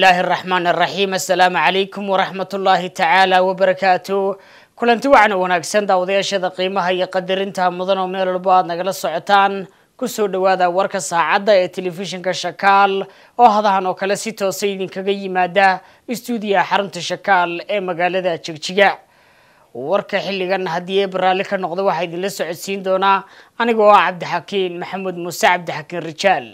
الله الرحمن الرحيم السلام عليكم ورحمة الله تعالى وبركاته كلنتي وعنا وناكسن داودياشة قيمها يقدر انتها مدن ومن البعض نقل السعتان kusoo dhawaada warka saacadda ee telefishinka shakaal oo hadahan oo kale si toosa idinkaga yimaada istuudiyaha xarunta shakaal ee magaalada jigjiga warka xilligan haddii eeb raalli ka noqda waxaa idinla socodsiin doonaa aniga oo ah cabdixakiin maxamed muuse cabdixakiin rijaal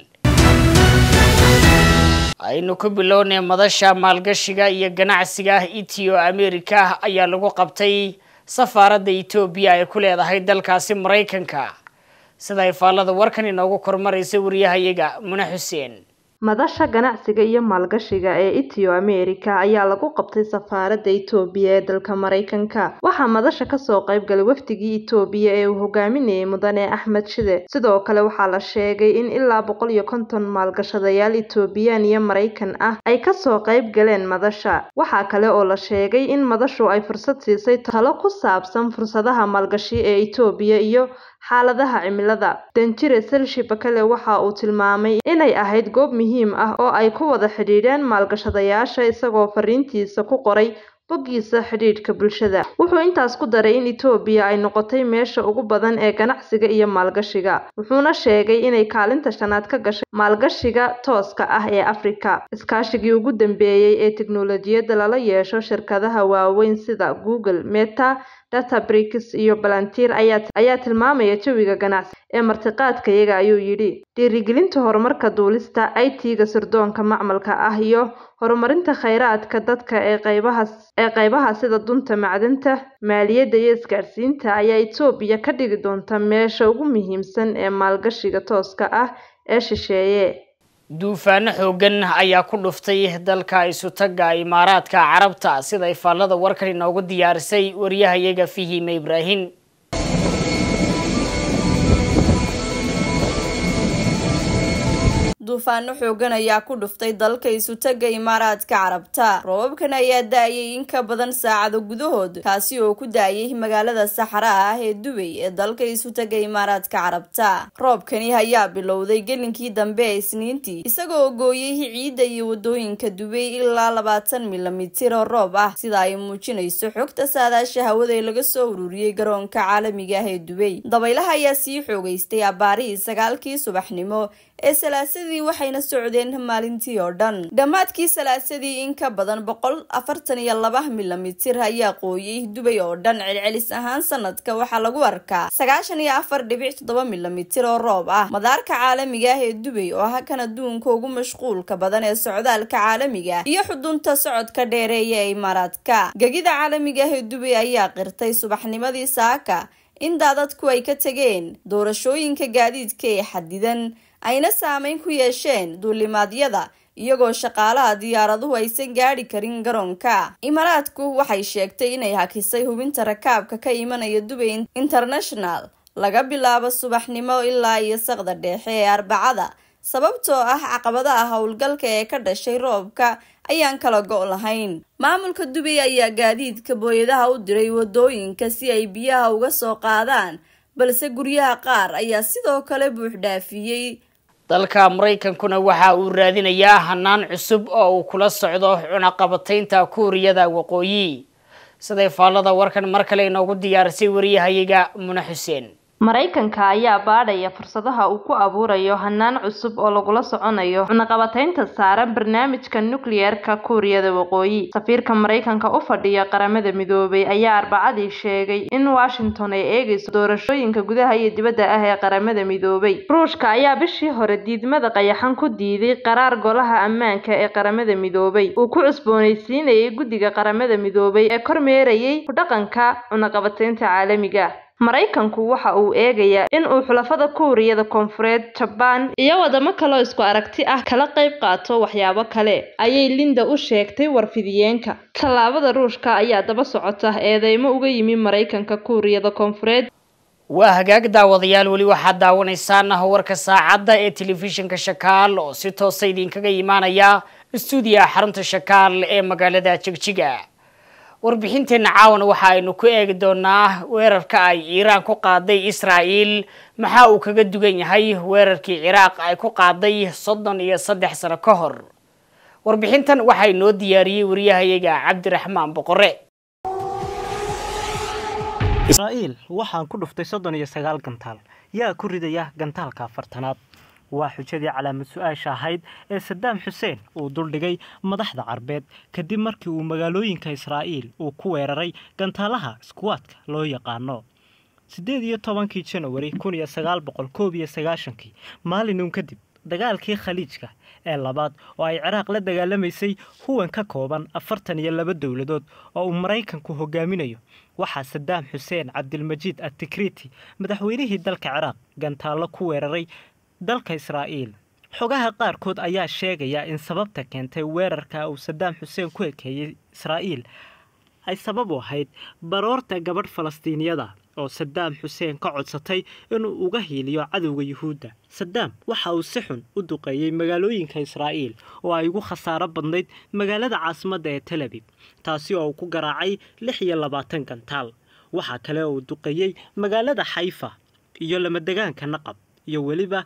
aynu ku bilownay madasha maalgashiga iyo ganacsiga ah e itiyo amerika ayaa lagu qabtay safaaradda etoobiya ay ku leedahay dalkaasi maraykanka sida ay faallada warkan inoogu kormaraysa wariyahayaga mune xuseen Madasha ganacsiga iyo maalgashiga ee Itio amerika ayaa lagu qabtay safaaradda Itoobiya ee dalka Maraykanka. Waxaa madasha ka soo qayb galay wafdigii Itoobiya ee uu hogaaminayay Mudane Axmed Shide. Sidoo kale waxaa la sheegay in ilaa boqol iyo konton maalgashadayaal Itoobiyaan iyo Maraykan ah ay ka soo qayb galeen madasha. waxaa kale oo la sheegay in madashu ay fursad siisay talo ku saabsan fursadaha maalgashi ee Itoobiya iyo xaaladaha cimilada. Danjire Cell Shibakele waxa uu tilmaamay inay ahayd goob muhiim muhiim ah oo ay ku wada xidhiidheen maalgashadayaasha isagoo fariintiisa ku qoray boggiisa xidhiidhka bulshada wuxuu intaas ku daray in itoobiya ay noqotay meesha ugu badan ee ganacsiga iyo maalgashiga wuxuuna sheegay inay kaalinta shanaad ka gashay maalgashiga tooska ah ee afrika iskaashigii ugu dambeeyey ee tiknolojiyadda lala yeesho shirkadaha waaweyn sida google meta Data-Bricks iyo Palantir ayaa tilmaamaya jawiga ganacsi ee martiqaadkayaga ayuu yidhi, dhiirigelinta horumarka duulista, IT-ga sirdoonka macmalka ah, iyo horumarinta kheyraadka dadka ee qaybaha sida dunta macdanta, maaliyadda iyo isgaarsiinta ayaa etoobiya ka dhigi doonta meesha ugu muhiimsan ee maalgashiga tooska ah ee shisheeye duufaano xooggan ayaa ku dhuftay dalka isutaga imaaraadka carabta siday faallada warkan noogu diyaarisay waryahayaga fihime ibraahim duufaano xoogan ayaa ku dhuftay dalka isutagga imaaraadka carabta roobabkan ayaa da-ayay in ka badan saacado gudahood kaasi oo ku da-ayay magaalada saxaraa ah ee dubey ee dalka isutagga imaaraadka carabta roobkani ayaa bilowday gelinkii dambe ee isniintii isagoo gooyey ciidda iyo waddooyinka dubey ilaa labaatan milimitir oo roob ah sida ay muujinayso xogta saadaasha hawada ee laga soo ururiyey garoonka caalamiga ah ee dubey dabaylaha ayaa sii xoogaystay abaarihii sagaalkii subaxnimo ee salaasadii waxayna socdeen maalintii oo dhan dhammaadkii salaasadii in ka badan boqol afartan iyo laba milimitir ayaa qooyey dubay oo dhan celcelis ahaan sanadka waxaa lagu arkaa sagaashan iyo afar dhibic toddoba milimitir oo roob ah madaarka caalamiga ah ee dubay oo ah kan adduunka ugu mashquulka badan ee socdaalka caalamiga ah iyo xudunta socodka dheereeya ee imaaraadka gegida caalamiga ah ee dubay ayaa qirtay subaxnimadii saaka intaa dadku ay ka tegeen doorashooyinka gaadiidka ee xadidan ayna saameyn ku yeesheen duulimaadyada iyagoo shaqaalaha diyaaraduhu aysan gaadhi karin garoonka imaaraadku waxay sheegtay inay hakisay hubinta rakaabka ka imanaya dubay international laga bilaabo subaxnimo ilaa iyo saqda dheexe ee arbacada sababtoo ah caqabadaha howlgalka ee ka dhashay roobka ayaan kala go' lahayn maamulka dubay ayaa gaadiidka booyadaha u diray wadooyinka si ay biyaha uga soo qaadaan balse guryaha qaar ayaa sidoo kale buux dhaafiyey dalka maraykankuna waxa uu raadinayaa hanaan cusub oo uu kula socdo cunaqabataynta kuuriyada waqooyi siday faallada warkan mar kale inoogu diyaarisay wariyahayaga mune xuseen maraykanka ayaa baadhaya fursadaha uu ku abuurayo hanaan cusub oo lagula soconayo cunaqabataynta saaran barnaamijka nukliyeerka Kuuriyada Waqooyi. Safiirka maraykanka u fadhiya Qaramada Midoobay ayaa Arbacadii sheegay in Washington ay eegeyso doorashooyinka gudaha iyo dibadda ah ee Qaramada Midoobay. Ruushka ayaa bishii hore diidmada qayaxan ku diiday qaraar Golaha Ammaanka ee Qaramada Midoobay uu ku cusboonaysiinayay Guddiga Qaramada Midoobay ee kormeerayay ku dhaqanka cunaqabataynta caalamiga maraykanku waxa uu eegayaa in uu xulafada Kuuriyada Koonfureed, Jabaan, iyo wadamo kaloo isku aragti ah kala qayb qaato waxyaabo kale, ayay Linda u sheegtay warfidiyeenka. Tallaabada Ruushka ayaa daba socota eedeymo uga yimi maraykanka Kuuriyada Koonfureed waa hagaag daawadayaal weli waxaad daawanaysaan ah warka saacadda ee telefishinka shakaal oo si toosa idinkaga imaanaya stuudiyaha xarunta shakaal ee magaalada jigjiga warbixinteenna caawana waxa aynu ku eegi doonaa weerarka ay iiraan ku qaaday israa'il maxaa uu kaga dugan yahay weerarkii ciraaq ay ku qaaday soddon iyo saddex sano ka hor warbixintan waxaa inoo diyaariyey wariyahayaga cabdiraxmaan boqore israa'iil waxaan ku dhuftay soddon iyo sagaal gantaal yaa ku ridaya gantaalka afartanaad waa xujadii calaamad su-aasha ahayd ee sadaam xuseen uu duldhigay madaxda carbeed kadib markii uu magaalooyinka israa'iil uu ku weeraray gantaalaha skuwaadka loo yaqaano siddeed iyo tobankii janawari kun iyo sagaal boqol koob iyo sagaashankii maalinuun kadib dagaalkii khaliijka ee labaad oo ay ciraaq la dagaalamaysay huwan ka kooban afartan iyo laba dowladood oo uu maraykanku hogaaminayo waxaa sadaam xuseen cabdilmajiid atikriti madaxweynihii dalka ciraaq gantaallo ku weeraray dalka israa'iil xogaha qaarkood ayaa sheegaya in sababta keentay weerarka uu sadaam xuseen ku ekeeyey israa'iil ay sabab u ahayd baroorta gabadh falastiiniyada oo sadaam xuseen ka codsatay inuu uga hiiliyo cadowga yuhuudda saddaam waxa uu si xun u duqeeyey magaalooyinka israa'iil oo ay ugu khasaaro badnayd magaalada caasimadda ee telabib taasi oo uu ku garaacay lix iyo labaatan gantaal waxaa kale oo uu duqeeyey magaalada xayfa iyo lamadegaanka naqab iyo weliba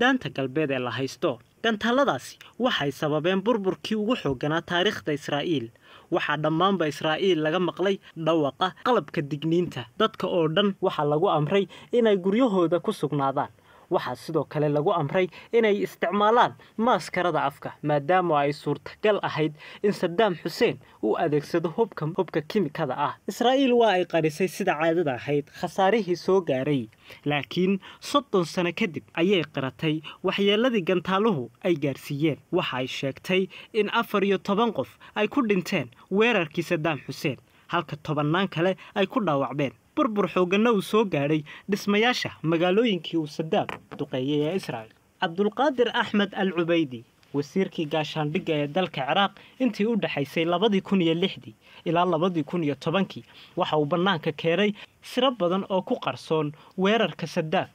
daanta galbeed ee la haysto gantaalladaasi waxay sababeen burburkii ugu xooganaa taariikhda israa'iil waxaa dhammaanba israa'iil laga maqlay dhawaqa qalabka digniinta dadka oo dhan waxaa lagu amray inay guryahooda ku sugnaadaan waxaa sidoo kale lagu amray inay isticmaalaan maaskarada afka maadaama ay suurtagal ahayd in sadaam xuseen uu adeegsado hubka hubka kimikada ah israa'iil waa ay qarisay sida caadada ahayd khasaarihii soo gaaray laakiin soddon sano kadib ayay qiratay waxyeeladii gantaaluhu ay gaarsiiyeen waxa ay sheegtay in afar iyo toban qof ay ku dhinteen weerarkii sadaam xuseen halka tobannaan kale ay ku dhaawacbeen burbur xooganna uu soo gaadhay dhismayaasha magaalooyinkii uu sadaab duqeeyey ee israa'el cabdulqaadir axmed al cubaydi wasiirkii gaashaandhigga ee dalka ciraaq intii u dhaxaysay labadii kun iyo lixdii ilaa labadii kun iyo tobankii waxa uu bannaanka keenay siro badan oo ku qarsoon weerarka sadaab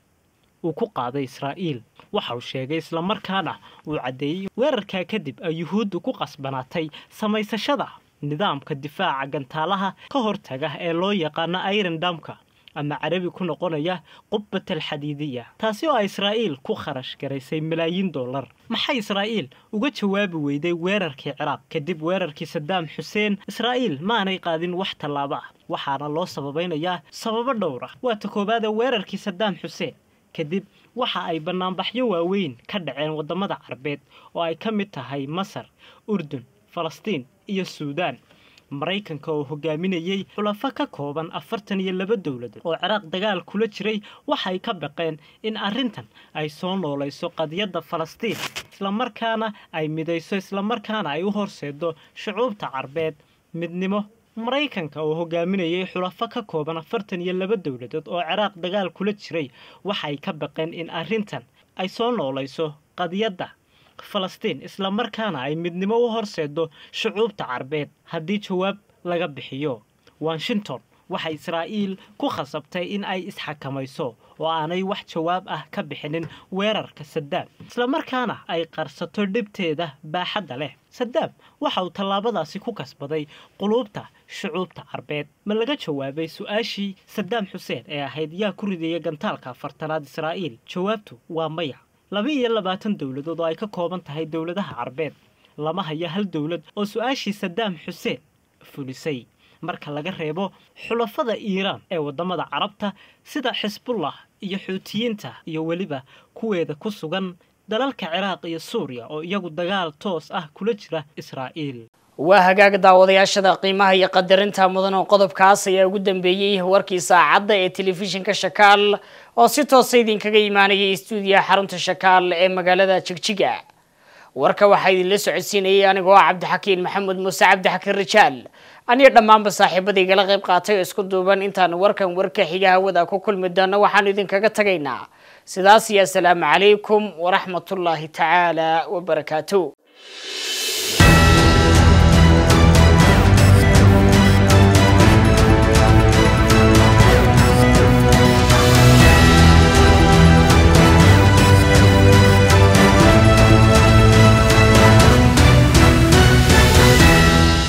uu ku qaaday israa'iil waxa uu sheegay islamarkaana uu caddeeyey weerarkaa kadib ay yuhuuddu ku qasbanaatay samaysashada nidaamka difaaca gantaalaha ka hortaga ee loo yaqaano irondamka ama carabi ku noqonaya qubbatal xadiidiya taasi oo israa'iil ku kharash garaysay malaayiin dollar maxay israa'iil uga jawaabi weyday weerarkii ciraaq kadib weerarkii sadaam xuseen israa'iil maanay qaadin wax tallaabo ah waxaana loo sababaynayaa sababo dhowr ah. waa ta koobaada weerarkii saddaam xuseen kadib waxa ay bannaanbaxyo waaweyn ka dhaceen waddammada carbeed oo ay ka mid tahay masar urdun falastiin iyo suudaan maraykanka oo hogaaminayey xulafo ka kooban afartan iyo laba dowladood oo ciraaq dagaal kula jiray waxay ka baqeen in arrintan ay soo noolayso qadiyadda falastiin islamarkaana ay midayso islamarkaana ay u horseeddo shucuubta carbeed midnimo maraykanka oo hogaaminayay xulafo ka kooban afartan iyo laba dowladood oo ciraaq dagaal kula jiray waxay ka baqeen in arrintan ay soo noolayso qadiyadda falastiin isla markaana ay midnimo u horseeddo shucuubta carbeed haddii jawaab laga bixiyo washington waxay israa'iil ku khasabtay in ay isxakamayso oo aanay wax jawaab ah ka bixinin weerarka sadaam islamarkaana ay qarsato dhibteeda baaxadda leh sadaam waxa uu tallaabadaasi ku kasbaday quluubta shucuubta carbeed ma laga jawaabay su-aashii sadaam xuseen ee ahayd yaa ku rideeya gantaalka afartanaad israa'iil jawaabtu waa maya laba-iyo labaatan dowladood oo ay ka kooban tahay dowladaha carbeed lama haya hal dowlad oo su-aashii sadaam xuseen fulisay marka laga reebo xulafada iiraan ee waddamada carabta sida xisbullah iyo xuutiyiinta iyo weliba kuweeda ku sugan dalalka ciraaq iyo suuriya oo iyagu dagaal toos ah kula jira israa'iil waa hagaag daawadayaashada qiimaha iyo qadarinta mudan oo qodobkaas ayaa ugu dambeeyey warkii saacadda ee telefishinka shakaal oo si toosa idinkaga imaanayay stuudiyaha xarunta shakaal ee magaalada jigjiga warka waxaa idinla socodsiinayay anigoo ah cabdixakiin maxamed muuse cabdixakiin rijaal aniyo dhammaanba saaxiibada igala qayb qaatay oo isku duuban intaan warkan warka xiga hawada ku kulmi doono waxaanu idinkaga tagaynaa sidaas iyo asalaamu calaykum waraxmatullaahi tacaala wabarakaatu